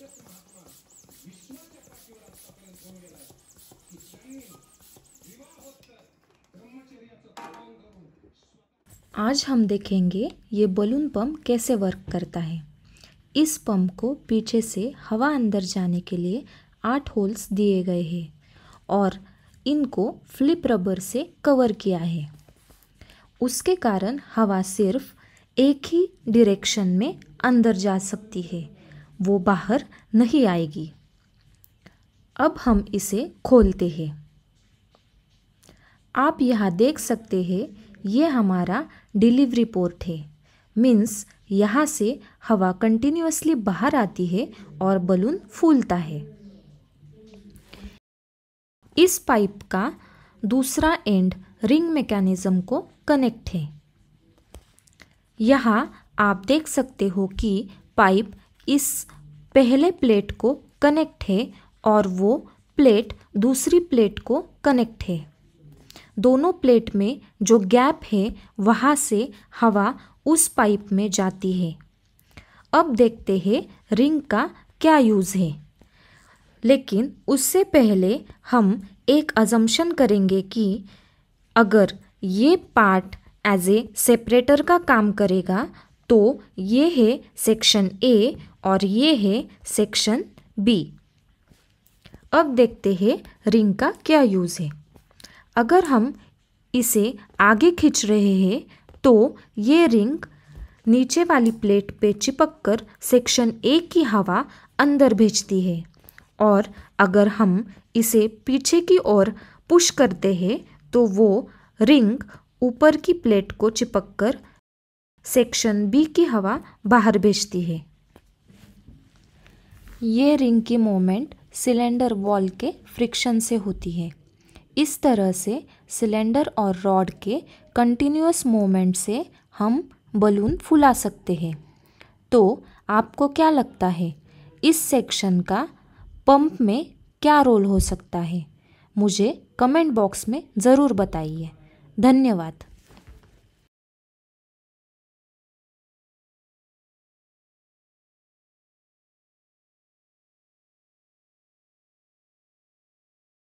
महात्मा पाठीवर गेला की त्यांनी विवाहोत्तर ब्रह्मचर्याचं पालन करून आज हम देखेंगे ये बलून पंप कैसे वर्क करता है इस पंप को पीछे से हवा अंदर जाने के लिए आठ होल्स दिए गए हैं और इनको फ्लिप रबर से कवर किया है उसके कारण हवा सिर्फ एक ही डायरेक्शन में अंदर जा सकती है वो बाहर नहीं आएगी अब हम इसे खोलते हैं आप यहाँ देख सकते हैं ये हमारा डिलीवरी पोर्ट है मीन्स यहाँ से हवा कंटिन्यूसली बाहर आती है और बलून फूलता है इस पाइप का दूसरा एंड रिंग मैकेनिज्म को कनेक्ट है यहाँ आप देख सकते हो कि पाइप इस पहले प्लेट को कनेक्ट है और वो प्लेट दूसरी प्लेट को कनेक्ट है दोनों प्लेट में जो गैप है वहाँ से हवा उस पाइप में जाती है अब देखते हैं रिंग का क्या यूज़ है लेकिन उससे पहले हम एक अजम्पन करेंगे कि अगर ये पार्ट एज ए सेपरेटर का काम करेगा तो ये है सेक्शन ए और ये है सेक्शन बी अब देखते हैं रिंग का क्या यूज़ है अगर हम इसे आगे खींच रहे हैं तो ये रिंग नीचे वाली प्लेट पे कर सेक्शन ए की हवा अंदर भेजती है और अगर हम इसे पीछे की ओर पुश करते हैं तो वो रिंग ऊपर की प्लेट को चिपक कर सेक्शन बी की हवा बाहर भेजती है ये रिंग की मोमेंट सिलेंडर वॉल के फ्रिक्शन से होती है इस तरह से सिलेंडर और रॉड के कंटिन्यूस मोमेंट से हम बलून फुला सकते हैं तो आपको क्या लगता है इस सेक्शन का पंप में क्या रोल हो सकता है मुझे कमेंट बॉक्स में ज़रूर बताइए धन्यवाद